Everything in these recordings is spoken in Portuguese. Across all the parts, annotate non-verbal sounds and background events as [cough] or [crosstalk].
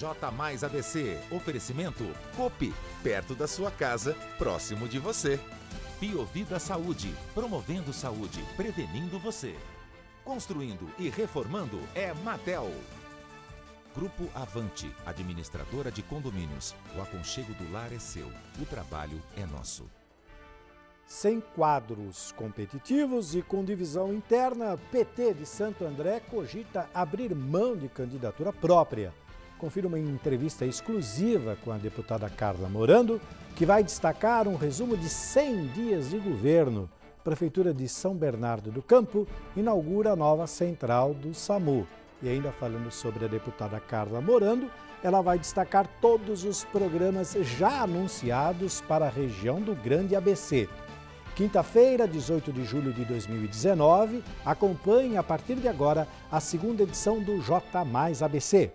J Mais ABC. Oferecimento COP. Perto da sua casa, próximo de você. Biovida Saúde. Promovendo saúde, prevenindo você. Construindo e reformando é Matel. Grupo Avante, administradora de condomínios. O aconchego do lar é seu, o trabalho é nosso. Sem quadros competitivos e com divisão interna, PT de Santo André cogita abrir mão de candidatura própria confira uma entrevista exclusiva com a deputada Carla Morando, que vai destacar um resumo de 100 dias de governo. Prefeitura de São Bernardo do Campo inaugura a nova central do SAMU. E ainda falando sobre a deputada Carla Morando, ela vai destacar todos os programas já anunciados para a região do Grande ABC. Quinta-feira, 18 de julho de 2019, acompanhe a partir de agora a segunda edição do J Mais ABC.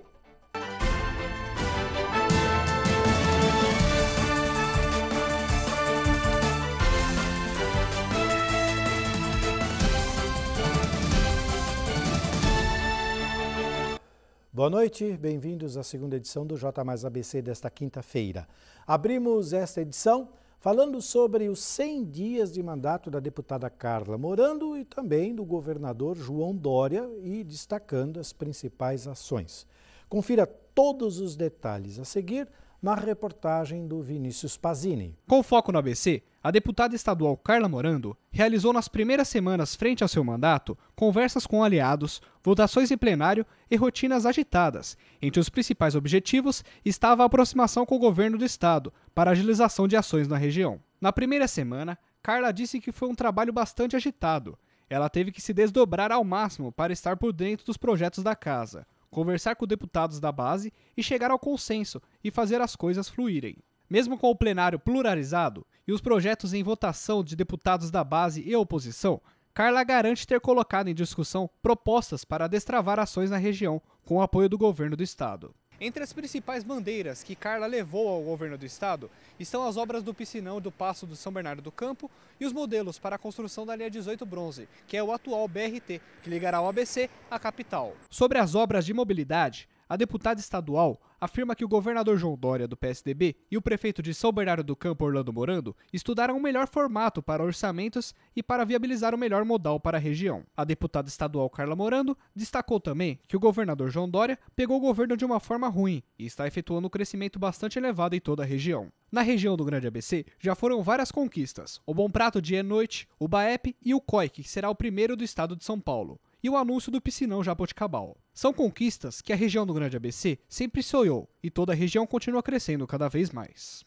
Boa noite, bem-vindos à segunda edição do J Mais ABC desta quinta-feira. Abrimos esta edição falando sobre os 100 dias de mandato da deputada Carla Morando e também do governador João Dória e destacando as principais ações. Confira todos os detalhes a seguir na reportagem do Vinícius Pazini. Com foco no ABC, a deputada estadual Carla Morando realizou nas primeiras semanas frente ao seu mandato conversas com aliados, votações em plenário e rotinas agitadas. Entre os principais objetivos estava a aproximação com o governo do estado para agilização de ações na região. Na primeira semana, Carla disse que foi um trabalho bastante agitado. Ela teve que se desdobrar ao máximo para estar por dentro dos projetos da casa, conversar com deputados da base e chegar ao consenso e fazer as coisas fluírem. Mesmo com o plenário pluralizado e os projetos em votação de deputados da base e oposição, Carla garante ter colocado em discussão propostas para destravar ações na região, com o apoio do governo do estado. Entre as principais bandeiras que Carla levou ao governo do estado estão as obras do piscinão do Passo do São Bernardo do Campo e os modelos para a construção da linha 18 Bronze, que é o atual BRT, que ligará o ABC à capital. Sobre as obras de mobilidade, a deputada estadual afirma que o governador João Dória, do PSDB, e o prefeito de São Bernardo do Campo, Orlando Morando, estudaram o um melhor formato para orçamentos e para viabilizar o melhor modal para a região. A deputada estadual Carla Morando destacou também que o governador João Dória pegou o governo de uma forma ruim e está efetuando um crescimento bastante elevado em toda a região. Na região do Grande ABC já foram várias conquistas: o Bom Prato de E-Noite, o BAEP e o COI, que será o primeiro do estado de São Paulo, e o anúncio do piscinão Jaboticabal. São conquistas que a região do Grande ABC sempre sonhou e toda a região continua crescendo cada vez mais.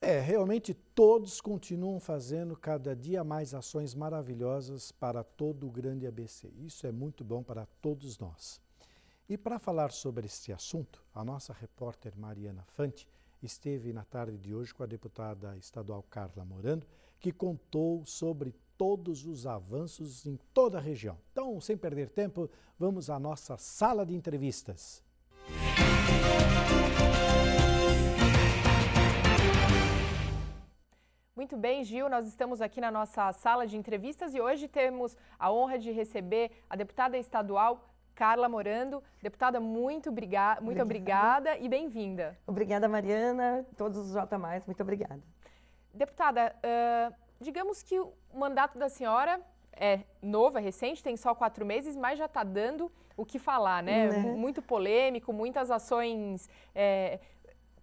É, realmente todos continuam fazendo cada dia mais ações maravilhosas para todo o grande ABC. Isso é muito bom para todos nós. E para falar sobre este assunto, a nossa repórter Mariana Fante esteve na tarde de hoje com a deputada estadual Carla Morando, que contou sobre todos os avanços em toda a região. Então, sem perder tempo, vamos à nossa sala de entrevistas. Muito bem, Gil, nós estamos aqui na nossa sala de entrevistas e hoje temos a honra de receber a deputada estadual Carla Morando. Deputada, muito, briga muito obrigada, obrigada e bem-vinda. Obrigada, Mariana, todos os J, muito obrigada. Deputada, uh, digamos que o mandato da senhora é novo, é recente, tem só quatro meses, mas já está dando o que falar, né? né? Muito polêmico, muitas ações é,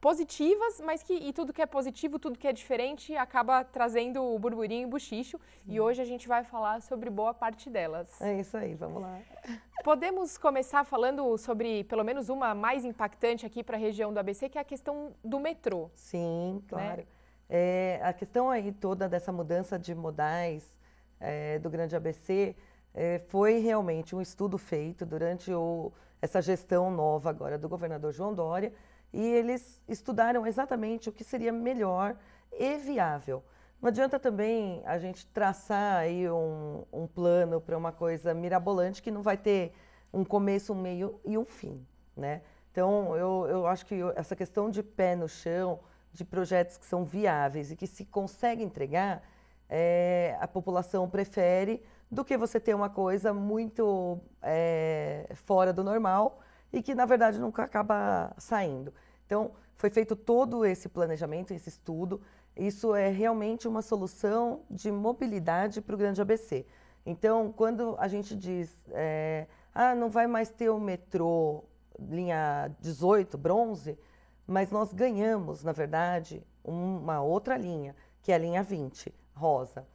positivas, mas que e tudo que é positivo, tudo que é diferente, acaba trazendo o burburinho e o buchicho. E hoje a gente vai falar sobre boa parte delas. É isso aí, vamos lá. [laughs] Podemos começar falando sobre pelo menos uma mais impactante aqui para a região do ABC, que é a questão do metrô. Sim, né? claro. Né? É, a questão aí toda dessa mudança de modais é, do grande ABC é, foi realmente um estudo feito durante o, essa gestão nova agora do governador João Dória e eles estudaram exatamente o que seria melhor e viável. Não adianta também a gente traçar aí um, um plano para uma coisa mirabolante que não vai ter um começo, um meio e um fim, né? Então, eu, eu acho que essa questão de pé no chão, de projetos que são viáveis e que se consegue entregar, é, a população prefere do que você ter uma coisa muito é, fora do normal e que, na verdade, nunca acaba saindo. Então, foi feito todo esse planejamento, esse estudo. Isso é realmente uma solução de mobilidade para o grande ABC. Então, quando a gente diz, é, ah, não vai mais ter o metrô linha 18, bronze, mas nós ganhamos, na verdade, uma outra linha, que é a linha 20, rosa.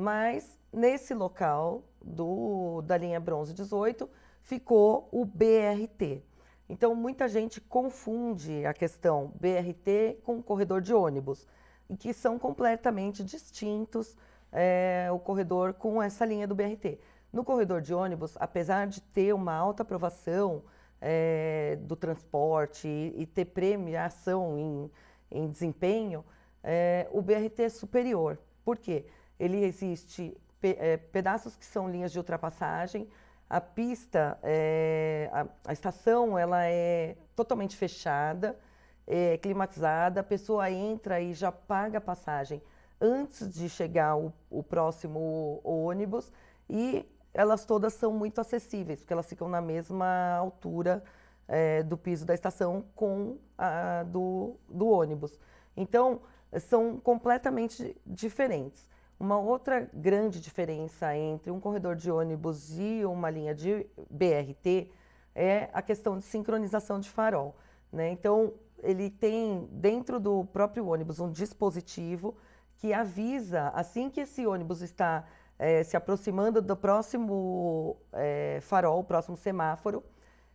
Mas nesse local do, da linha Bronze 18 ficou o BRT. Então muita gente confunde a questão BRT com corredor de ônibus, e que são completamente distintos é, o corredor com essa linha do BRT. No corredor de ônibus, apesar de ter uma alta aprovação é, do transporte e, ter premiação em, em desempenho, é, o BRT é superior. Por quê? ele existe pe é, pedaços que são linhas de ultrapassagem, a pista, é, a, a, estação, ela é totalmente fechada, é, climatizada, a pessoa entra e já paga a passagem antes de chegar o, o próximo ônibus e elas todas são muito acessíveis, porque elas ficam na mesma altura é, do piso da estação com a do, do ônibus. Então, são completamente diferentes. Uma outra grande diferença entre um corredor de ônibus e uma linha de BRT é a questão de sincronização de farol. Né? Então, ele tem dentro do próprio ônibus um dispositivo que avisa, assim que esse ônibus está é, se aproximando do próximo é, farol, próximo semáforo,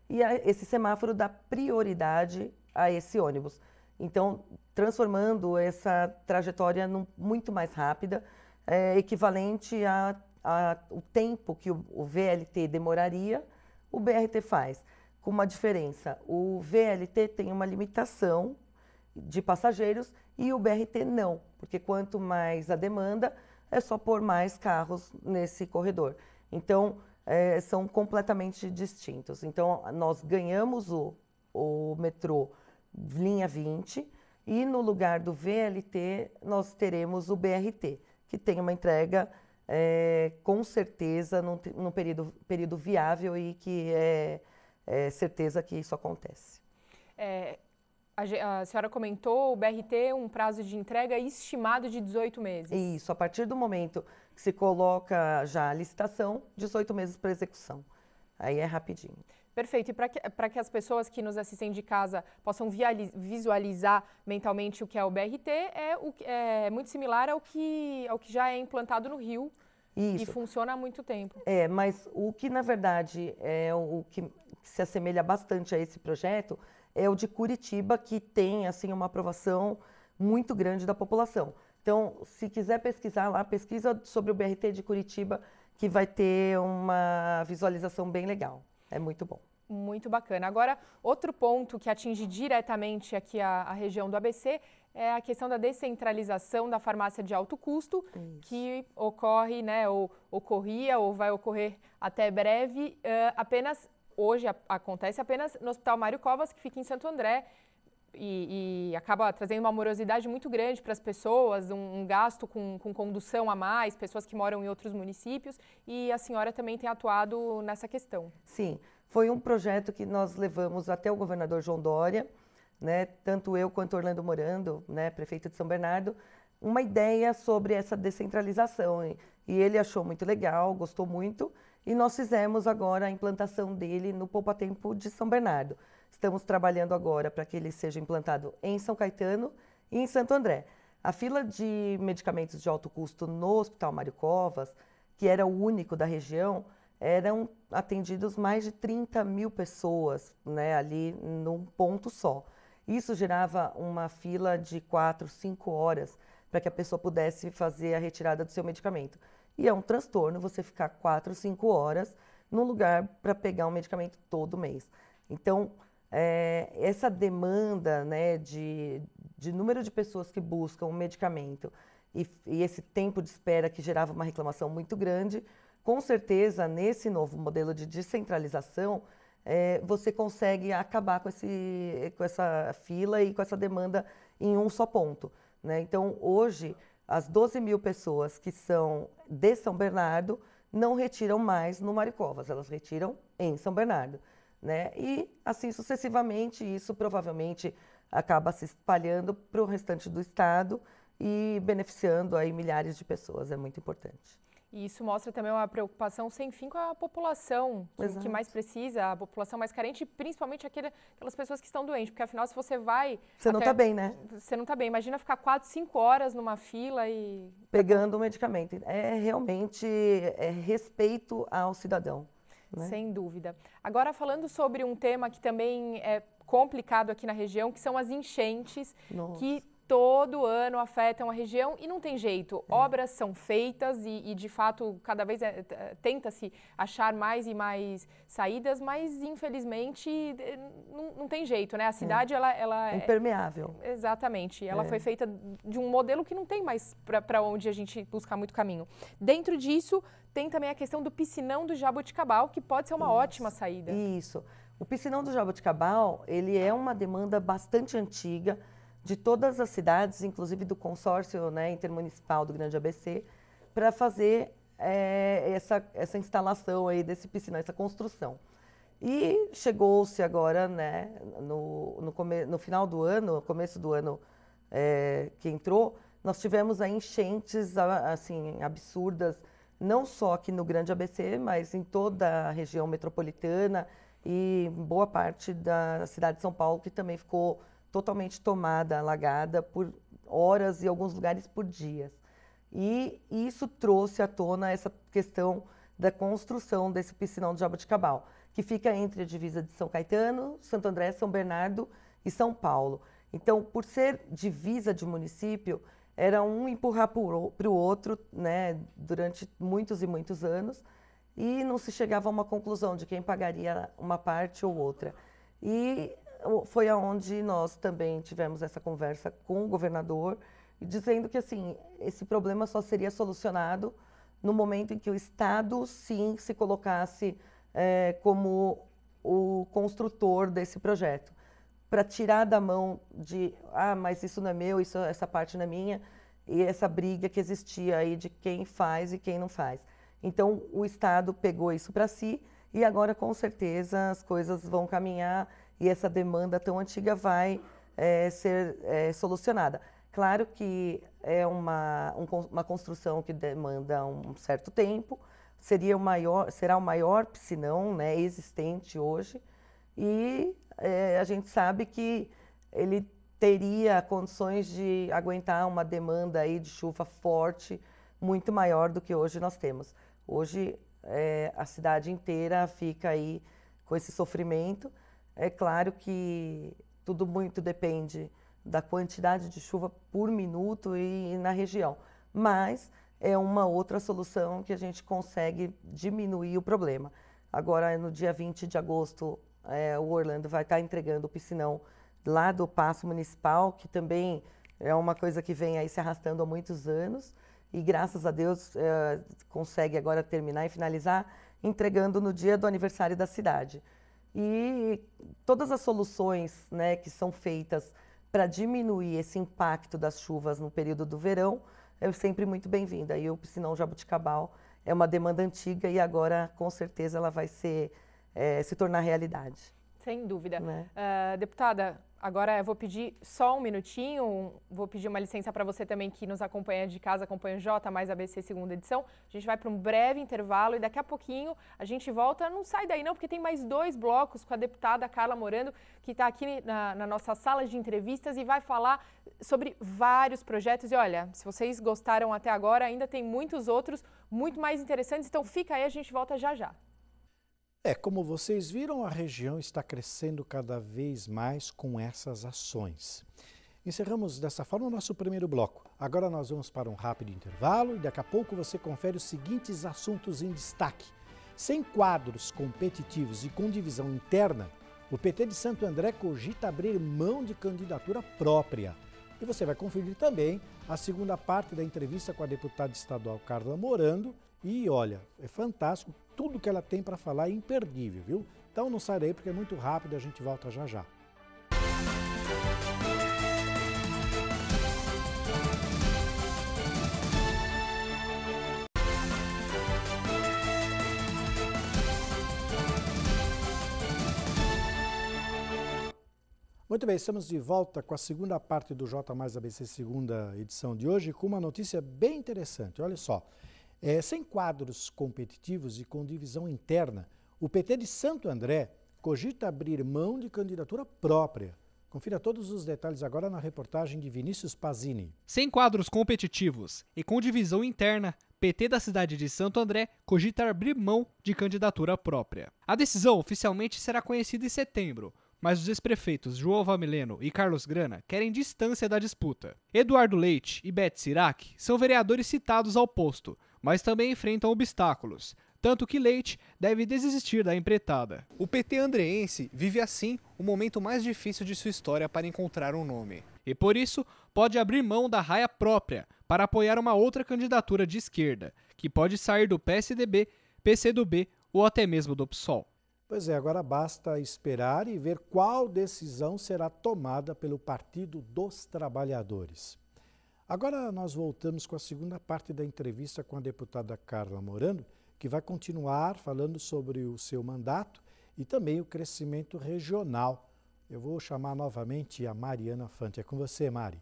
e a, esse semáforo dá prioridade a esse ônibus. Então, transformando essa trajetória num, muito mais rápida é, equivalente a, a o tempo que o, o VLT demoraria, o BRT faz, com uma diferença. O VLT tem uma limitação de passageiros e o BRT não, porque quanto mais a demanda, é só pôr mais carros nesse corredor. Então, é, são completamente distintos. Então, nós ganhamos o, o metrô linha 20 e no lugar do VLT nós teremos o BRT que tenha uma entrega eh, com certeza num, num período, período viável e que é, é certeza que isso acontece. É, a, a, senhora comentou o BRT um prazo de entrega estimado de 18 meses. Isso, a partir do momento que se coloca já a licitação, 18 meses para execução. Aí é rapidinho. Perfeito. E para que, que as pessoas que nos assistem de casa possam visualizar mentalmente o que é o BRT, é, o, é muito similar ao que, ao que já é implantado no Rio Isso. e funciona há muito tempo. É, mas o que, na verdade, é o que se assemelha bastante a esse projeto é o de Curitiba, que tem assim uma aprovação muito grande da população. Então, se quiser pesquisar lá, pesquisa sobre o BRT de Curitiba, que vai ter uma visualização bem legal é muito bom. Muito bacana. Agora, outro ponto que atinge diretamente aqui a, a região do ABC é a questão da descentralização da farmácia de alto custo, Isso. que ocorre, né, ou ocorria, ou vai ocorrer até breve, uh, apenas hoje a, acontece apenas no Hospital Mário Covas, que fica em Santo André, e, e acaba trazendo uma morosidade muito grande para as pessoas, um, um gasto com, com, condução a mais, pessoas que moram em outros municípios, e a senhora também tem atuado nessa questão. Sim, foi um projeto que nós levamos até o governador João Dória, né, tanto eu quanto Orlando Morando, né, prefeito de São Bernardo, uma ideia sobre essa descentralização. E ele achou muito legal, gostou muito, e nós fizemos agora a implantação dele no Poupa Tempo de São Bernardo. Estamos trabalhando agora para que ele seja implantado em São Caetano e em Santo André. A fila de medicamentos de alto custo no Hospital Mário Covas, que era o único da região, eram atendidos mais de 30 mil pessoas né, ali num ponto só. Isso gerava uma fila de quatro, cinco horas para que a pessoa pudesse fazer a retirada do seu medicamento. E é um transtorno você ficar quatro, cinco horas num lugar para pegar um medicamento todo mês. Então, é, essa demanda né, de, de número de pessoas que buscam um medicamento e, e esse tempo de espera que gerava uma reclamação muito grande, com certeza, nesse novo modelo de descentralização, é, você consegue acabar com, esse, com essa fila e com essa demanda em um só ponto. Né? Então, hoje, as 12 mil pessoas que são de São Bernardo não retiram mais no Maricovas, elas retiram em São Bernardo. Né? E assim sucessivamente, isso provavelmente acaba se espalhando para o restante do estado e beneficiando aí milhares de pessoas, é muito importante. E isso mostra também uma preocupação sem fim com a população que, que mais precisa, a população mais carente, principalmente aquele, aquelas pessoas que estão doentes. Porque afinal, se você vai. Você não está bem, né? Você não está bem. Imagina ficar quatro, cinco horas numa fila e. Pegando o medicamento. É realmente é respeito ao cidadão. Né? Sem dúvida. Agora, falando sobre um tema que também é complicado aqui na região, que são as enchentes, Nossa. que todo ano afetam a região e não tem jeito. É. Obras são feitas e, e de fato, cada vez é, é tenta-se achar mais e mais saídas, mas infelizmente não, não tem jeito, né? A é. cidade, é. ela, ela... Impermeável. É, exatamente. Ela foi feita de um modelo que não tem mais para onde a gente buscar muito caminho. Dentro disso, tem também a questão do piscinão do Jaboticabal, que pode ser uma Isso. ótima saída. Isso. O piscinão do Jaboticabal, ele é uma demanda bastante antiga, de todas as cidades, inclusive do consórcio né, intermunicipal do Grande ABC, para fazer é, essa, essa instalação aí desse piscinão, essa construção. E chegou-se agora, né, no, no, come, no final do ano, começo do ano é, que entrou, nós tivemos aí enchentes assim absurdas, não só aqui no Grande ABC, mas em toda a região metropolitana e boa parte da cidade de São Paulo, que também ficou totalmente tomada, alagada por horas e alguns lugares por dias. E isso trouxe à tona essa questão da construção desse piscinão de Jaboticabal, que fica entre a divisa de São Caetano, Santo André, São Bernardo e São Paulo. Então, por ser divisa de município, era um empurrar para o outro né, durante muitos e muitos anos e não se chegava a uma conclusão de quem pagaria uma parte ou outra. E foi aonde nós também tivemos essa conversa com o governador, dizendo que assim esse problema só seria solucionado no momento em que o Estado sim se colocasse é, como o construtor desse projeto, para tirar da mão de ah, mas isso não é meu, isso, essa parte não é minha, e essa briga que existia aí de quem faz e quem não faz. Então o Estado pegou isso para si e agora com certeza as coisas vão caminhar e essa demanda tão antiga vai eh, ser eh, solucionada. Claro que é uma, um, uma construção que demanda um certo tempo, seria o maior, será o maior piscinão né, existente hoje, e eh, a gente sabe que ele teria condições de aguentar uma demanda aí de chuva forte, muito maior do que hoje nós temos. Hoje é, a cidade inteira fica aí com esse sofrimento é claro que tudo muito depende da quantidade de chuva por minuto e na região, mas é uma outra solução que a gente consegue diminuir o problema. Agora, no dia 20 de agosto, é, o Orlando vai estar entregando o piscinão lá do Passo Municipal, que também é uma coisa que vem aí se arrastando há muitos anos e graças a Deus é, consegue agora terminar e finalizar entregando no dia do aniversário da cidade. E todas as soluções né, que são feitas para diminuir esse impacto das chuvas no período do verão é sempre muito bem-vinda. E o piscinão jabuticabal é uma demanda antiga e agora, com certeza, ela vai ser, é, se tornar realidade. Sem dúvida. Né? Uh, deputada, Agora eu vou pedir só um minutinho, vou pedir uma licença para você também que nos acompanha de casa, acompanha o J mais ABC segunda edição. A gente vai para um breve intervalo e daqui a pouquinho a gente volta. Não sai daí não, porque tem mais dois blocos com a deputada Carla Morando, que está aqui na, na nossa sala de entrevistas e vai falar sobre vários projetos. E olha, se vocês gostaram até agora, ainda tem muitos outros muito mais interessantes. Então fica aí, a gente volta já já. É, como vocês viram, a região está crescendo cada vez mais com essas ações. Encerramos dessa forma o nosso primeiro bloco. Agora nós vamos para um rápido intervalo e daqui a pouco você confere os seguintes assuntos em destaque. Sem quadros competitivos e com divisão interna, o PT de Santo André cogita abrir mão de candidatura própria. E você vai conferir também a segunda parte da entrevista com a deputada estadual Carla Morando e olha, é fantástico, tudo que ela tem para falar é imperdível, viu? Então não sai daí porque é muito rápido, a gente volta já já. Muito bem, estamos de volta com a segunda parte do J Mais ABC, segunda edição de hoje, com uma notícia bem interessante. Olha só, é, sem quadros competitivos e com divisão interna, o PT de Santo André cogita abrir mão de candidatura própria. Confira todos os detalhes agora na reportagem de Vinícius Pazini. Sem quadros competitivos e com divisão interna, PT da cidade de Santo André cogita abrir mão de candidatura própria. A decisão oficialmente será conhecida em setembro, mas os ex-prefeitos João Vamileno e Carlos Grana querem distância da disputa. Eduardo Leite e Beth Sirac são vereadores citados ao posto, mas também enfrentam obstáculos, tanto que Leite deve desistir da empreitada. O PT andreense vive assim o momento mais difícil de sua história para encontrar um nome. E por isso, pode abrir mão da raia própria para apoiar uma outra candidatura de esquerda, que pode sair do PSDB, PCdoB ou até mesmo do PSOL. Pois é, agora basta esperar e ver qual decisão será tomada pelo Partido dos Trabalhadores. Agora nós voltamos com a segunda parte da entrevista com a deputada Carla Morando, que vai continuar falando sobre o seu mandato e também o crescimento regional. Eu vou chamar novamente a Mariana Fante. É com você, Mari.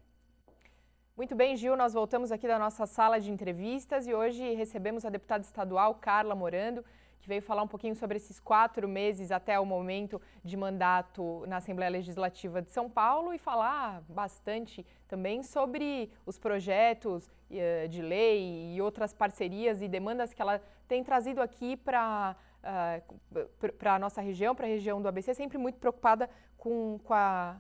Muito bem, Gil, nós voltamos aqui da nossa sala de entrevistas e hoje recebemos a deputada estadual Carla Morando, que veio falar um pouquinho sobre esses quatro meses até o momento de mandato na Assembleia Legislativa de São Paulo e falar bastante também sobre os projetos eh, de lei e outras parcerias e demandas que ela tem trazido aqui para uh, para a nossa região, para a região do ABC, sempre muito preocupada com, com, a,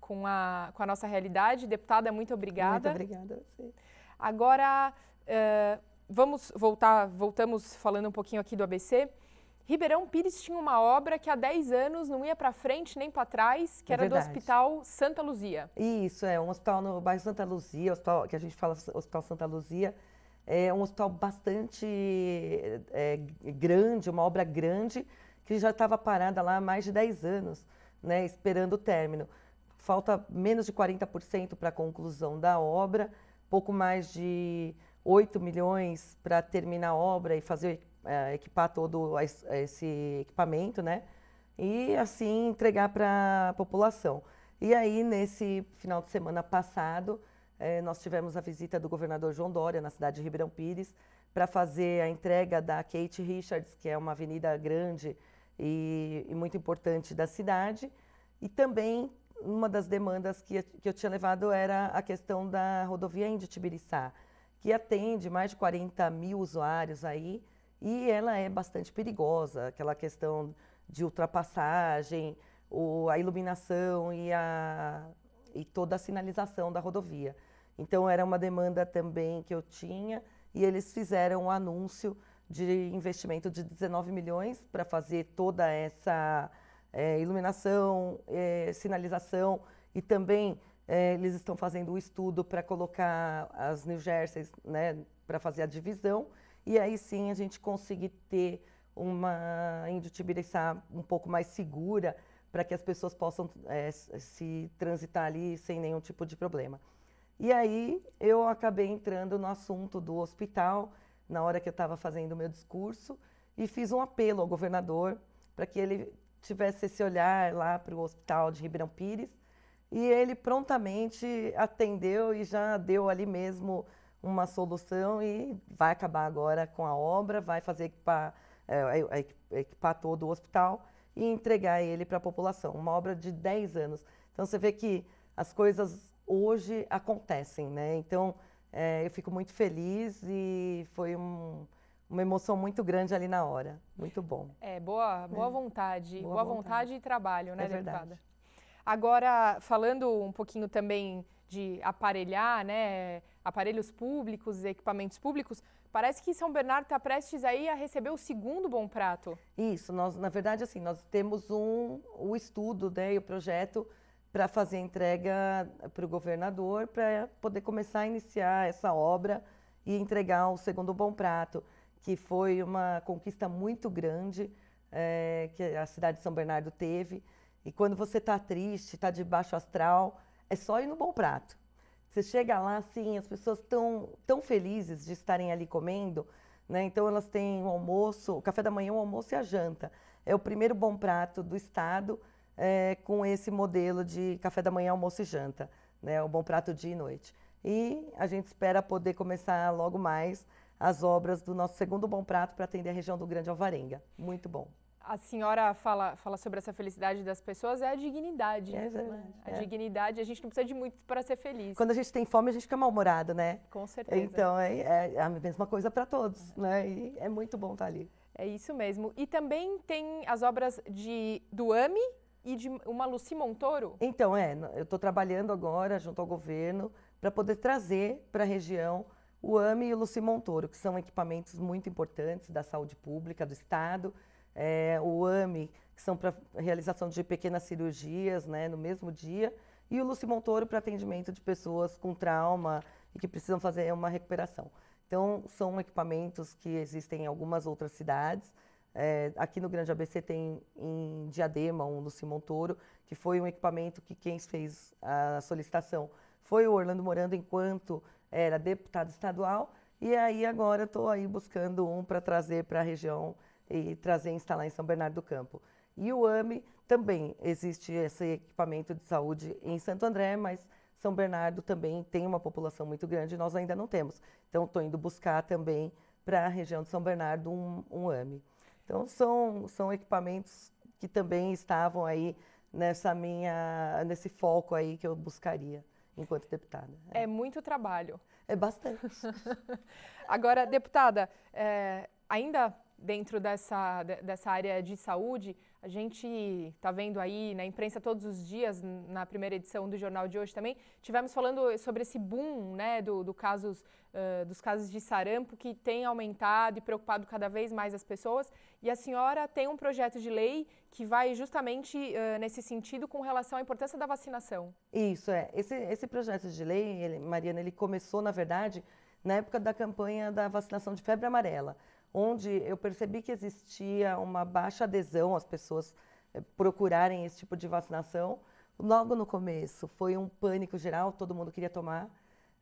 com, a, com a nossa realidade. Deputada, muito obrigada. Muito obrigada a você. Agora, uh, vamos voltar, voltamos falando um pouquinho aqui do ABC. Ribeirão Pires tinha uma obra que há 10 anos não ia para frente nem para trás, que é era verdade. do Hospital Santa Luzia. Isso, é um hospital no bairro Santa Luzia, hospital, que a gente fala Hospital Santa Luzia. É um hospital bastante é, grande, uma obra grande, que já estava parada lá há mais de 10 anos, né, esperando o término. Falta menos de 40% para a conclusão da obra, pouco mais de 8 milhões para terminar a obra e fazer é, equipar todo esse equipamento, né? E assim entregar para a população. E aí, nesse final de semana passado, é, nós tivemos a visita do governador João Dória na cidade de Ribeirão Pires para fazer a entrega da Kate Richards, que é uma avenida grande e, e muito importante da cidade. E também uma das demandas que, que eu tinha levado era a questão da rodovia Índio Tibiriçá que atende mais de 40 mil usuários aí, e ela é bastante perigosa, aquela questão de ultrapassagem, o, a iluminação e, a, e toda a sinalização da rodovia. Então era uma demanda também que eu tinha e eles fizeram um anúncio de investimento de 19 milhões para fazer toda essa é, iluminação, é, sinalização e também é, eles estão fazendo o estudo para colocar as New Jersey, né, para fazer a divisão, e aí sim a gente conseguir ter uma Índio Tibiriçá um pouco mais segura, para que as pessoas possam é, se transitar ali sem nenhum tipo de problema. E aí eu acabei entrando no assunto do hospital, na hora que eu estava fazendo o meu discurso, e fiz um apelo ao governador para que ele tivesse esse olhar lá para o hospital de Ribeirão Pires, e ele prontamente atendeu e já deu ali mesmo uma solução e vai acabar agora com a obra, vai fazer equipar, é, equipar todo o hospital e entregar ele para a população. Uma obra de 10 anos. Então você vê que as coisas hoje acontecem, né? Então é, eu fico muito feliz e foi um, uma emoção muito grande ali na hora. Muito bom. É, boa, boa é. vontade. Boa, boa vontade. vontade. e trabalho, né, é deputada? Verdade. Agora, falando um pouquinho também de aparelhar, né, aparelhos públicos, equipamentos públicos, parece que São Bernardo está prestes aí a receber o segundo Bom Prato. Isso, nós, na verdade, assim, nós temos um, o estudo né, e o projeto para fazer entrega para o governador, para poder começar a iniciar essa obra e entregar o segundo Bom Prato, que foi uma conquista muito grande é, que a cidade de São Bernardo teve e quando você está triste, está de baixo astral, é só ir no Bom Prato. Você chega lá, assim, as pessoas estão tão felizes de estarem ali comendo, né? Então elas têm o almoço, o café da manhã, o almoço e a janta. É o primeiro Bom Prato do estado é, com esse modelo de café da manhã, almoço e janta, né? O Bom Prato dia e noite. E a gente espera poder começar logo mais as obras do nosso segundo Bom Prato para atender a região do Grande Alvarenga. Muito bom a senhora fala, fala sobre essa felicidade das pessoas, é a dignidade. É, né? A é. dignidade, a gente não precisa de muito para ser feliz. Quando a gente tem fome, a gente fica mal-humorado, né? Com certeza. Então, é, é a mesma coisa para todos, é. né? E é muito bom estar tá ali. É isso mesmo. E também tem as obras de do AMI e de uma Luci Montoro? Então, é. Eu estou trabalhando agora junto ao governo para poder trazer para a região o AMI e o Luci Montoro, que são equipamentos muito importantes da saúde pública, do Estado, é, o AMI, que são para realização de pequenas cirurgias né, no mesmo dia, e o Lucimontouro Montoro para atendimento de pessoas com trauma e que precisam fazer uma recuperação. Então, são equipamentos que existem em algumas outras cidades. É, aqui no Grande ABC tem em Diadema um Lucimontouro Montoro, que foi um equipamento que quem fez a solicitação foi o Orlando Morando enquanto era deputado estadual. E aí agora estou aí buscando um para trazer para a região e trazer e instalar em São Bernardo do Campo. E o AME também existe esse equipamento de saúde em Santo André, mas São Bernardo também tem uma população muito grande e nós ainda não temos. Então, estou indo buscar também para a região de São Bernardo um, um AME. Então, são, são equipamentos que também estavam aí nessa minha, nesse foco aí que eu buscaria enquanto deputada. É, é muito trabalho. É bastante. [laughs] Agora, deputada, é, ainda dentro dessa, dessa área de saúde, a gente está vendo aí na imprensa todos os dias, na primeira edição do jornal de hoje também, tivemos falando sobre esse boom né, do, do casos, uh, dos casos de sarampo que tem aumentado e preocupado cada vez mais as pessoas. E a senhora tem um projeto de lei que vai justamente uh, nesse sentido com relação à importância da vacinação. Isso, é. Esse, esse projeto de lei, ele, Mariana, ele começou, na verdade, na época da campanha da vacinação de febre amarela onde eu percebi que existia uma baixa adesão às pessoas eh, procurarem esse tipo de vacinação. Logo no começo, foi um pânico geral, todo mundo queria tomar.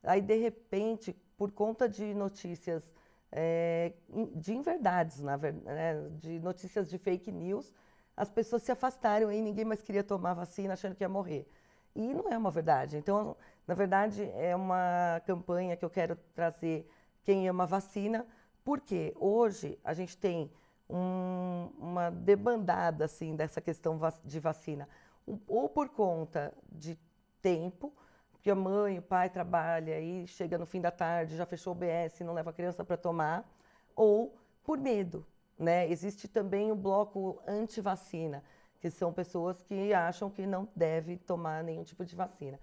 Aí, de repente, por conta de notícias é, de inverdades, na verdade, né, de notícias de fake news, as pessoas se afastaram e ninguém mais queria tomar vacina achando que ia morrer. E não é uma verdade. Então, na verdade, é uma campanha que eu quero trazer quem ama vacina, porque hoje a gente tem um, uma debandada assim, dessa questão de vacina, ou por conta de tempo, porque a mãe, o pai trabalha e chega no fim da tarde, já fechou o BS, não leva a criança para tomar, ou por medo. Né? Existe também o bloco anti-vacina, que são pessoas que acham que não deve tomar nenhum tipo de vacina.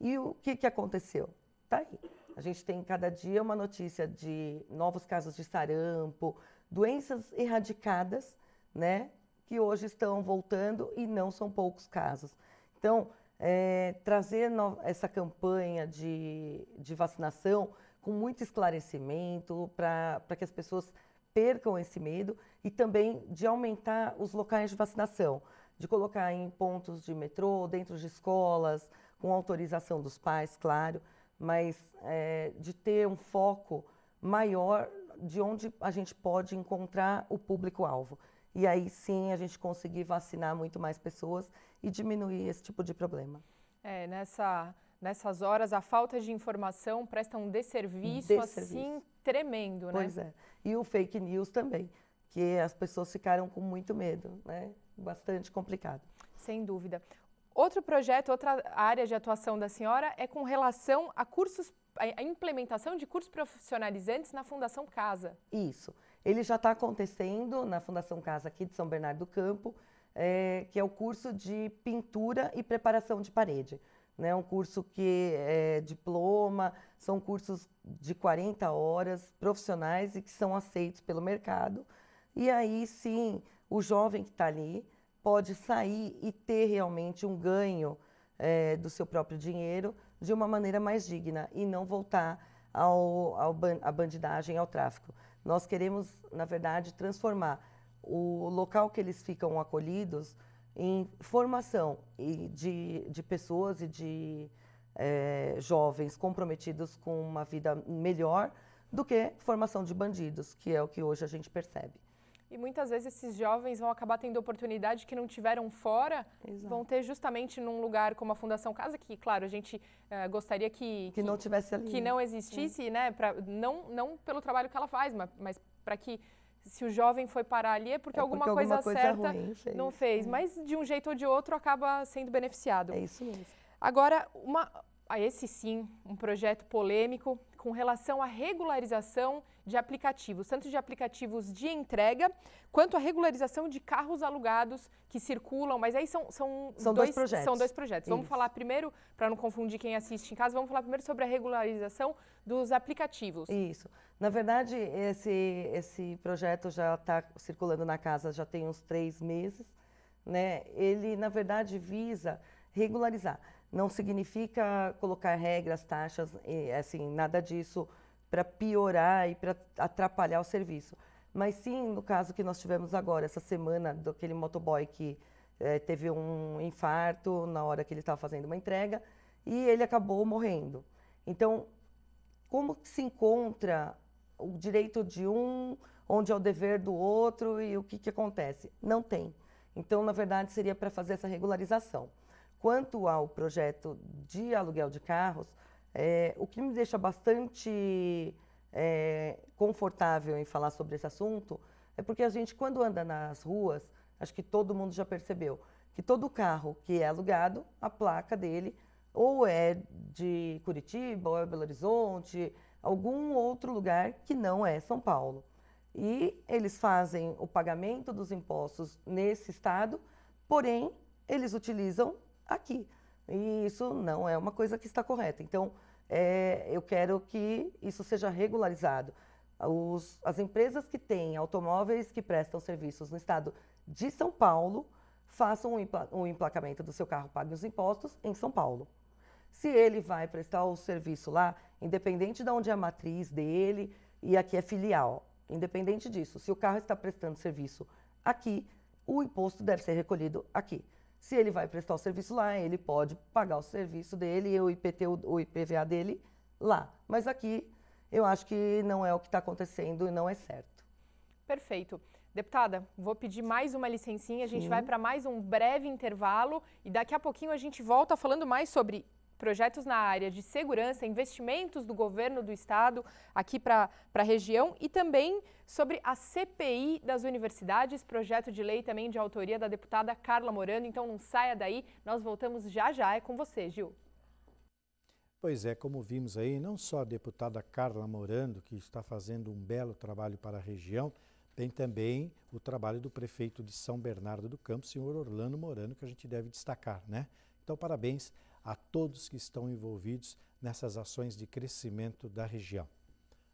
E o que, que aconteceu? Está aí. A gente tem cada dia uma notícia de novos casos de sarampo, doenças erradicadas, né? Que hoje estão voltando e não são poucos casos. Então, é, trazer no, essa campanha de, de vacinação com muito esclarecimento para que as pessoas percam esse medo e também de aumentar os locais de vacinação, de colocar em pontos de metrô, dentro de escolas, com autorização dos pais, claro mas é, de ter um foco maior de onde a gente pode encontrar o público-alvo. E aí sim a gente conseguir vacinar muito mais pessoas e diminuir esse tipo de problema. É, nessa, nessas horas a falta de informação presta um desserviço, assim, desserviço. assim tremendo, né? Pois é. E o fake news também, que as pessoas ficaram com muito medo, né? Bastante complicado. Sem dúvida. Outro projeto, outra área de atuação da senhora é com relação a cursos, a implementação de cursos profissionalizantes na Fundação Casa. Isso. Ele já está acontecendo na Fundação Casa aqui de São Bernardo do Campo, é, que é o curso de pintura e preparação de parede. Né? Um curso que é diploma, são cursos de 40 horas profissionais e que são aceitos pelo mercado. E aí sim, o jovem que está ali pode sair e ter realmente um ganho é, do seu próprio dinheiro de uma maneira mais digna e não voltar ao, ao ban à bandidagem, ao tráfico. Nós queremos, na verdade, transformar o local que eles ficam acolhidos em formação e de, de pessoas e de é, jovens comprometidos com uma vida melhor do que formação de bandidos, que é o que hoje a gente percebe. E muitas vezes esses jovens vão acabar tendo oportunidade que não tiveram fora, Exato. vão ter justamente num lugar como a Fundação Casa, que, claro, a gente uh, gostaria que, que, que, não tivesse ali. Que né? não é. existisse, Sim. né? Pra, não, não pelo trabalho que ela faz, mas, mas para que se o jovem foi parar ali é porque, é porque alguma, coisa, alguma coisa certa fez. não fez. É. Mas de um jeito ou de outro acaba sendo beneficiado. É isso mesmo. Agora, uma, a ah, esse sim, um projeto polêmico, com relação à regularização de aplicativos, tanto de aplicativos de entrega quanto à regularização de carros alugados que circulam, mas aí são, são, são dois, dois, projetos. São dois projetos. Isso. Vamos falar primeiro, para não confundir quem assiste em casa, vamos falar primeiro sobre a regularização dos aplicativos. Isso. Na verdade, esse, esse projeto já está circulando na casa já tem uns três meses. Né? Ele, na verdade, visa regularizar. Não significa colocar regras, taxas, e, assim, nada disso para piorar e para atrapalhar o serviço. Mas sim, no caso que nós tivemos agora, essa semana, daquele motoboy que é, teve um infarto na hora que ele estava fazendo uma entrega e ele acabou morrendo. Então, como se encontra o direito de um, onde é o dever do outro e o que, que acontece? Não tem. Então, na verdade, seria para fazer essa regularização. Quanto ao projeto de aluguel de carros, é, o que me deixa bastante é, confortável em falar sobre esse assunto é porque a gente, quando anda nas ruas, acho que todo mundo já percebeu que todo carro que é alugado, a placa dele ou é de Curitiba, ou é Belo Horizonte, algum outro lugar que não é São Paulo. E eles fazem o pagamento dos impostos nesse estado, porém, eles utilizam aqui. E isso não é uma coisa que está correta. Então, é, eu quero que isso seja regularizado. Os, as empresas que têm automóveis que prestam serviços no estado de São Paulo façam o, empla, emplacamento do seu carro, paguem os impostos em São Paulo. Se ele vai prestar o serviço lá, independente de onde é a matriz dele, e aqui é filial, independente disso, se o carro está prestando serviço aqui, o imposto deve ser recolhido aqui. Se ele vai prestar o serviço lá, ele pode pagar o serviço dele e o IPTU o IPVA dele lá. Mas aqui eu acho que não é o que está acontecendo e não é certo. Perfeito. Deputada, vou pedir mais uma licencinha, a gente Sim. vai para mais um breve intervalo e daqui a pouquinho a gente volta falando mais sobre projetos na área de segurança, investimentos do governo do estado aqui para a região e também sobre a CPI das universidades, projeto de lei também de autoria da deputada Carla Morano. Então não saia daí, nós voltamos já já. É com você, Gil. Pois é, como vimos aí, não só a deputada Carla Morando, que está fazendo um belo trabalho para a região, tem também o trabalho do prefeito de São Bernardo do Campo, senhor Orlando Morano, que a gente deve destacar, né? Então, parabéns todos que estão envolvidos nessas ações de crescimento da região.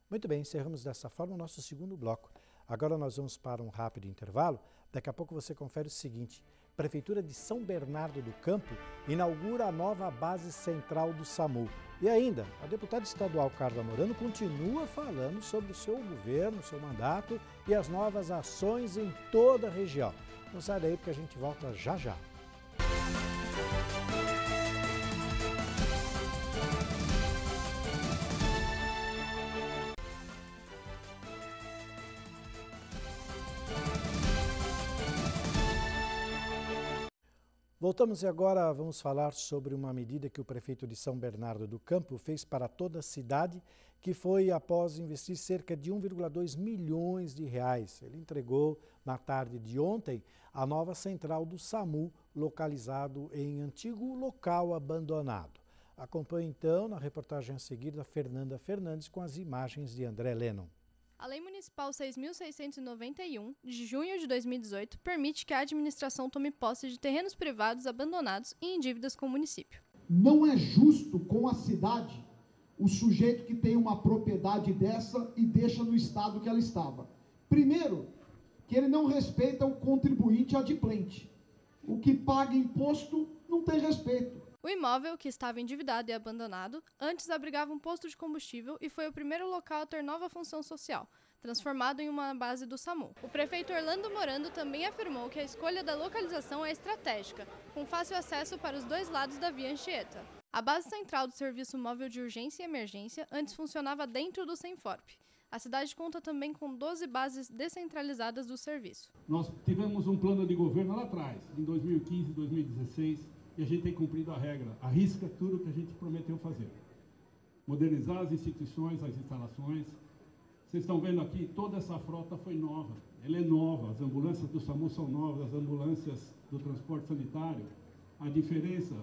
Muito bem, encerramos dessa forma o nosso segundo bloco. Agora nós vamos para um rápido intervalo. Daqui a pouco você confere o seguinte: Prefeitura de São Bernardo do Campo inaugura a nova base central do SAMU. E ainda, a deputada estadual Carla Morano continua falando sobre o seu governo, seu mandato e as novas ações em toda a região. Não sai daí porque a gente volta já já. Voltamos e agora vamos falar sobre uma medida que o prefeito de São Bernardo do Campo fez para toda a cidade, que foi após investir cerca de 1,2 milhões de reais. Ele entregou na tarde de ontem a nova central do SAMU, localizado em antigo local abandonado. Acompanhe então na reportagem a seguir da Fernanda Fernandes com as imagens de André Lennon. A Lei Municipal 6.691, de junho de 2018, permite que a administração tome posse de terrenos privados abandonados e em dívidas com o município. Não é justo com a cidade o sujeito que tem uma propriedade dessa e deixa no estado que ela estava. Primeiro, que ele não respeita o contribuinte adimplente. O que paga imposto não tem respeito. O imóvel, que estava endividado e abandonado, antes abrigava um posto de combustível e foi o primeiro local a ter nova função social, transformado em uma base do SAMU. O prefeito Orlando Morando também afirmou que a escolha da localização é estratégica, com fácil acesso para os dois lados da Via Anchieta. A base central do Serviço Móvel de Urgência e Emergência antes funcionava dentro do Senforp. A cidade conta também com 12 bases descentralizadas do serviço. Nós tivemos um plano de governo lá atrás, em 2015 e 2016 e a gente tem cumprido a regra, arrisca tudo o que a gente prometeu fazer. Modernizar as instituições, as instalações. Vocês estão vendo aqui, toda essa frota foi nova, ela é nova, as ambulâncias do SAMU são novas, as ambulâncias do transporte sanitário. A diferença,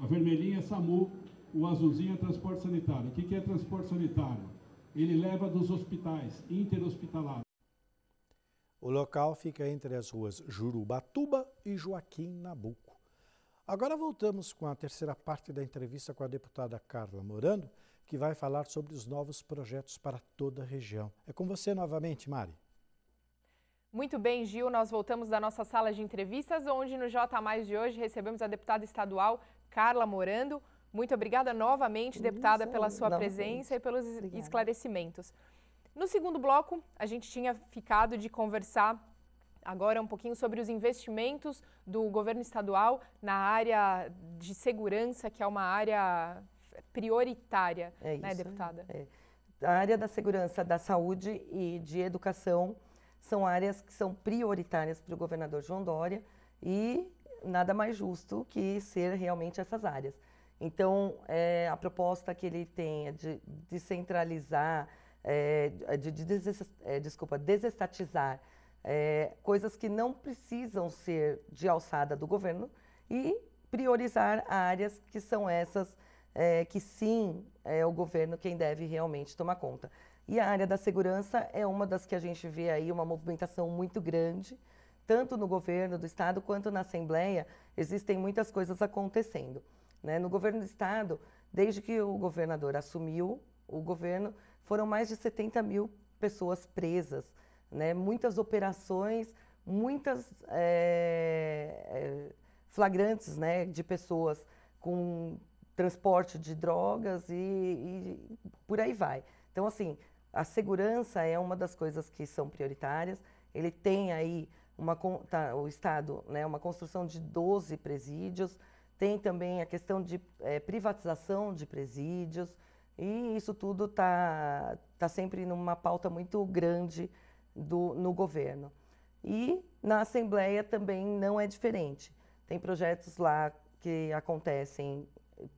a vermelhinha é SAMU, o azulzinho é transporte sanitário. O que é transporte sanitário? Ele leva dos hospitais, interhospitalares. O local fica entre as ruas Jurubatuba e Joaquim Nabuco. Agora voltamos com a terceira parte da entrevista com a deputada Carla Morando, que vai falar sobre os novos projetos para toda a região. É com você novamente, Mari. Muito bem, Gil. Nós voltamos da nossa sala de entrevistas, onde no J Mais de hoje recebemos a deputada estadual Carla Morando. Muito obrigada novamente, uhum, deputada, pela sua presença e pelos esclarecimentos. No segundo bloco, a gente tinha ficado de conversar agora um pouquinho sobre os investimentos do governo estadual na área de segurança, que é uma área prioritária, é né, isso, deputada? É. A área da segurança, da saúde e de educação são áreas que são prioritárias para o governador João Dória e nada mais justo que ser realmente essas áreas. Então, é, a proposta que ele tem é de descentralizar, é, de, de, de, é, desculpa, desestatizar é, coisas que não precisam ser de alçada do governo e priorizar áreas que são essas é, que sim é o governo quem deve realmente tomar conta. E a área da segurança é uma das que a gente vê aí uma movimentação muito grande, tanto no governo do estado quanto na Assembleia, existem muitas coisas acontecendo. Né? No governo do estado, desde que o governador assumiu o governo, foram mais de 70 mil pessoas presas né? muitas operações, muitas é, flagrantes né? de pessoas com transporte de drogas e, e por aí vai. Então, assim, a segurança é uma das coisas que são prioritárias. Ele tem aí uma, tá, o Estado, né, uma construção de 12 presídios, tem também a questão de é, privatização de presídios, e isso tudo está tá sempre numa pauta muito grande do, no governo. E na Assembleia também não é diferente. Tem projetos lá que acontecem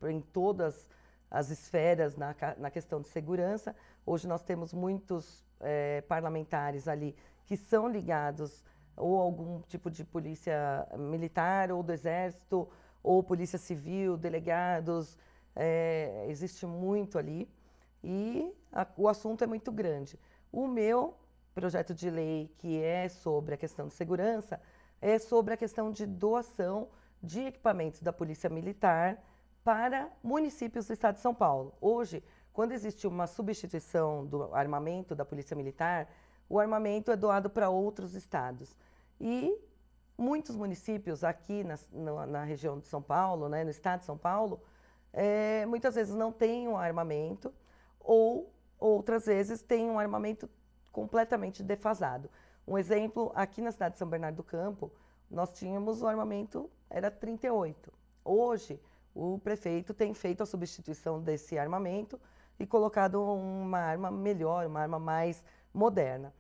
em todas as esferas na, na questão de segurança. Hoje nós temos muitos é, parlamentares ali que são ligados ou a algum tipo de polícia militar, ou do exército, ou polícia civil, delegados. É, existe muito ali e a, o assunto é muito grande. O meu projeto de lei que é sobre a questão de segurança é sobre a questão de doação de equipamentos da Polícia Militar para municípios do Estado de São Paulo. Hoje, quando existe uma substituição do armamento da Polícia Militar, o armamento é doado para outros estados. E muitos municípios aqui na, na, na região de São Paulo, né, no estado de São Paulo, é, muitas vezes não têm um armamento ou outras vezes têm um armamento completamente defasado. Um exemplo, aqui na cidade de São Bernardo do Campo, nós tínhamos o armamento, era 38. Hoje, o prefeito tem feito a substituição desse armamento e colocado uma arma melhor, uma arma mais moderna.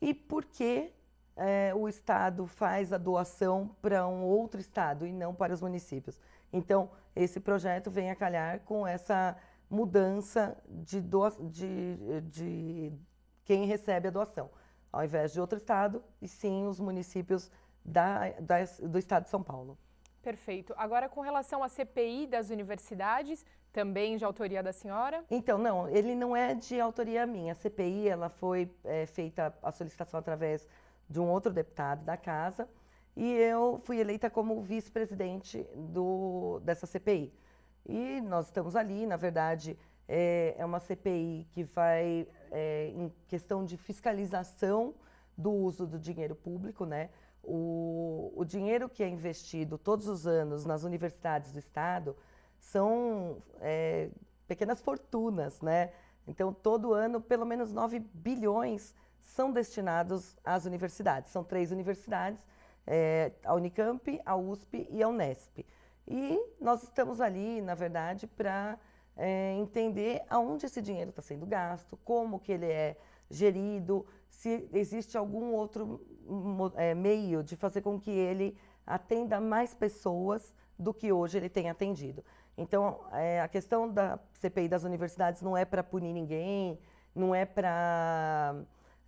E por que é, o Estado faz a doação para um outro Estado e não para os municípios? Então, esse projeto vem a calhar com essa mudança de, de, de quem recebe a doação, ao invés de outro estado, e sim os municípios da, da, do estado de São Paulo. Perfeito. Agora, com relação à CPI das universidades, também de autoria da senhora? Então, não, ele não é de autoria minha. A CPI ela foi é, feita a solicitação através de um outro deputado da casa e eu fui eleita como vice-presidente dessa CPI. E nós estamos ali, na verdade, é, é uma CPI que vai é, em questão de fiscalização do uso do dinheiro público, né? O, o dinheiro que é investido todos os anos nas universidades do Estado são é, pequenas fortunas, né? Então, todo ano, pelo menos 9 bilhões são destinados às universidades. São três universidades, é, a Unicamp, a USP e a Unesp. E nós estamos ali, na verdade, para é, entender aonde esse dinheiro está sendo gasto, como que ele é gerido, se existe algum outro é, meio de fazer com que ele atenda mais pessoas do que hoje ele tem atendido. Então, é, a questão da CPI das universidades não é para punir ninguém, não é para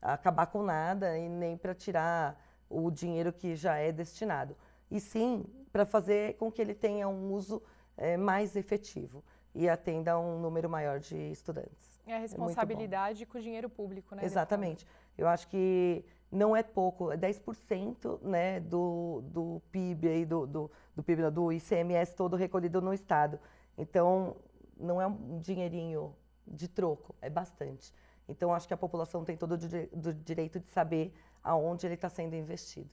acabar com nada e nem para tirar o dinheiro que já é destinado, e sim para fazer com que ele tenha um uso é, mais efetivo e atenda um número maior de estudantes. É a é responsabilidade é com o dinheiro público, né? Exatamente. Eu acho que não é pouco, é 10% né, do, do PIB, aí, do, do, do, PIB do ICMS todo recolhido no Estado. Então, não é um dinheirinho de troco, é bastante. Então, acho que a população tem todo o dire direito de saber aonde ele está sendo investido.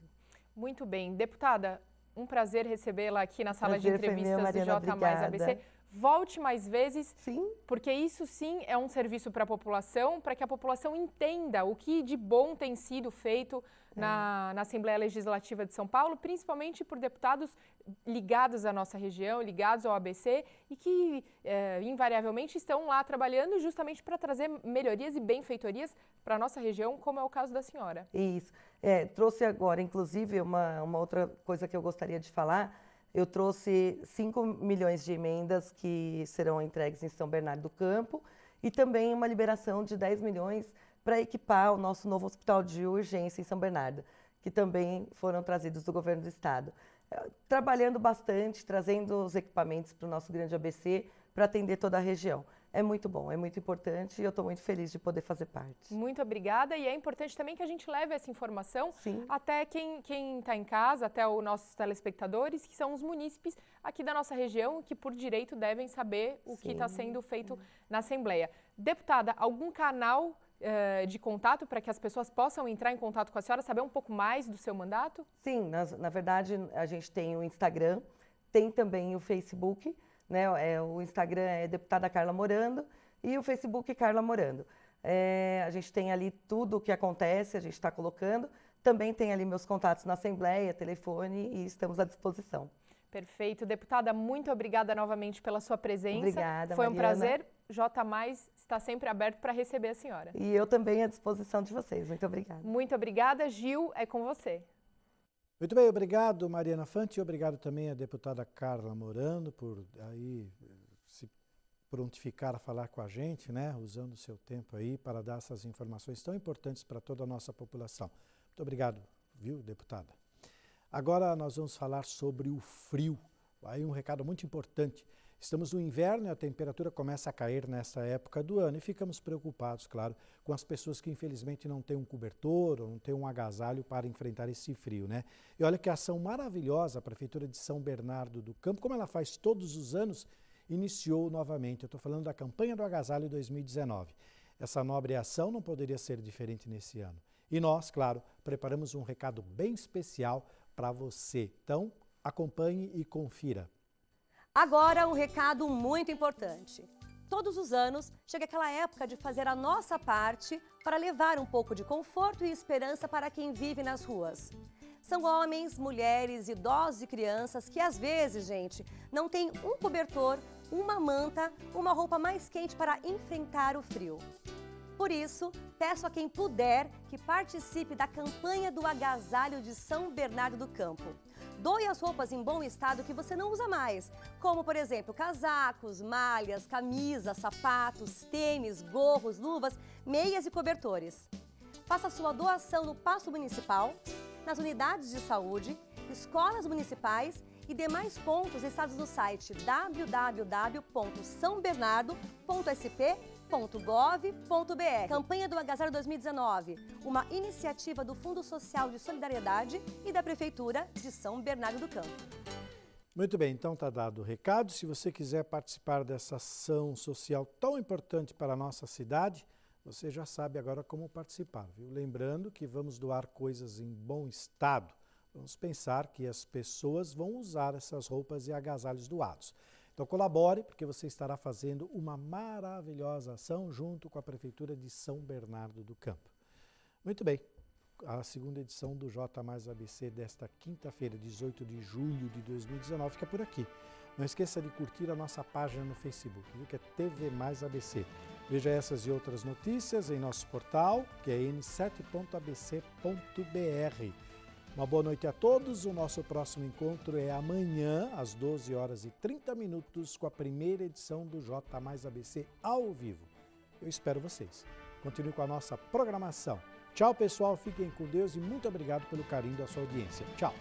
Muito bem. Deputada, um prazer recebê-la aqui na sala prazer, de entrevistas meu, Mariana, do J Mais ABC volte mais vezes. Sim. Porque isso sim é um serviço para a população, para que a população entenda o que de bom tem sido feito é. na, na Assembleia Legislativa de São Paulo, principalmente por deputados ligados à nossa região, ligados ao ABC e que é, invariavelmente estão lá trabalhando justamente para trazer melhorias e benfeitorias para a nossa região, como é o caso da senhora. Isso. É, trouxe agora, inclusive, uma, uma outra coisa que eu gostaria de falar eu trouxe 5 milhões de emendas que serão entregues em São Bernardo do Campo e também uma liberação de 10 milhões para equipar o nosso novo hospital de urgência em São Bernardo, que também foram trazidos do governo do estado. Eh, trabalhando bastante, trazendo os equipamentos para o nosso grande ABC para atender toda a região é muito bom, é muito importante e eu estou muito feliz de poder fazer parte. Muito obrigada e é importante também que a gente leve essa informação Sim. até quem está em casa, até os nossos telespectadores, que são os munícipes aqui da nossa região que por direito devem saber o tá Sim. que está sendo feito na Assembleia. Deputada, algum canal eh, de contato para que as pessoas possam entrar em contato com a senhora, saber um pouco mais do seu mandato? Sim, na, na verdade a gente tem o Instagram, tem também o Facebook né? É, o Instagram é deputada Carla Morando e o Facebook Carla Morando. É, a gente tem ali tudo o que acontece, a gente está colocando. Também tem ali meus contatos na Assembleia, telefone e estamos à disposição. Perfeito. Deputada, muito obrigada novamente pela sua presença. Obrigada, Foi um prazer. J Mais está sempre aberto para receber a senhora. E eu também à disposição de vocês. Muito obrigada. Muito obrigada, Gil. É com você. Muito bem, obrigado Mariana Fante e obrigado também à deputada Carla Morando por aí eh, se prontificar a falar com a gente, né, usando o seu tempo aí para dar essas informações tão importantes para toda a nossa população. Muito obrigado, viu, deputada? Agora nós vamos falar sobre o frio. Aí um recado muito importante. Estamos no inverno e a temperatura começa a cair nessa época do ano e ficamos preocupados, claro, com as pessoas que infelizmente não têm um cobertor ou não têm um agasalho para enfrentar esse frio, né? E olha que ação maravilhosa a Prefeitura de São Bernardo do Campo, como ela faz todos os anos, iniciou novamente. Eu estou falando da campanha do agasalho 2019. Essa nobre ação não poderia ser diferente nesse ano. E nós, claro, preparamos um recado bem especial para você. Então, acompanhe e confira. Agora, um recado muito importante. Todos os anos chega aquela época de fazer a nossa parte para levar um pouco de conforto e esperança para quem vive nas ruas. São homens, mulheres, idosos e crianças que às vezes, gente, não tem um cobertor, uma manta, uma roupa mais quente para enfrentar o frio. Por isso, peço a quem puder que participe da campanha do agasalho de São Bernardo do Campo. Doe as roupas em bom estado que você não usa mais, como por exemplo casacos, malhas, camisas, sapatos, tênis, gorros, luvas, meias e cobertores. Faça sua doação no Passo Municipal, nas unidades de saúde, escolas municipais e demais pontos estados no site www.sãobernardo.sp.gov.br www.gov.br. Campanha do Agasalho 2019, uma iniciativa do Fundo Social de Solidariedade e da Prefeitura de São Bernardo do Campo. Muito bem, então está dado o recado. Se você quiser participar dessa ação social tão importante para a nossa cidade, você já sabe agora como participar, viu? Lembrando que vamos doar coisas em bom estado. Vamos pensar que as pessoas vão usar essas roupas e agasalhos doados. Então colabore, porque você estará fazendo uma maravilhosa ação junto com a Prefeitura de São Bernardo do Campo. Muito bem, a segunda edição do J Mais ABC desta quinta-feira, 18 de julho de 2019, fica por aqui. Não esqueça de curtir a nossa página no Facebook, que é TV Mais ABC. Veja essas e outras notícias em nosso portal, que é n7.abc.br. Uma boa noite a todos. O nosso próximo encontro é amanhã, às 12 horas e 30 minutos, com a primeira edição do J Mais ABC ao vivo. Eu espero vocês. Continue com a nossa programação. Tchau, pessoal. Fiquem com Deus e muito obrigado pelo carinho da sua audiência. Tchau.